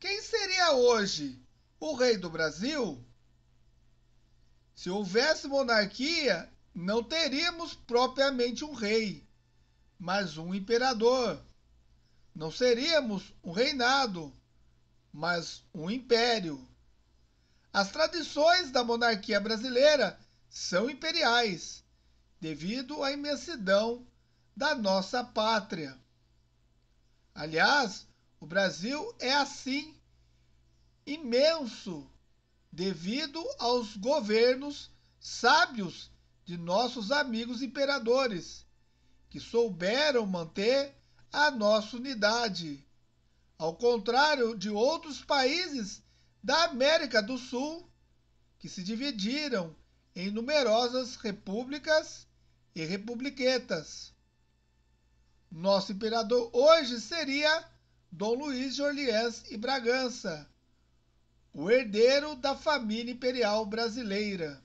Quem seria hoje o rei do Brasil? Se houvesse monarquia, não teríamos propriamente um rei, mas um imperador. Não seríamos um reinado, mas um império. As tradições da monarquia brasileira são imperiais, devido à imensidão da nossa pátria. Aliás, o Brasil é assim imenso devido aos governos sábios de nossos amigos imperadores, que souberam manter a nossa unidade. Ao contrário de outros países da América do Sul, que se dividiram em numerosas repúblicas e republiquetas. Nosso imperador hoje seria Dom Luiz de Orleans e Bragança, o herdeiro da família imperial brasileira.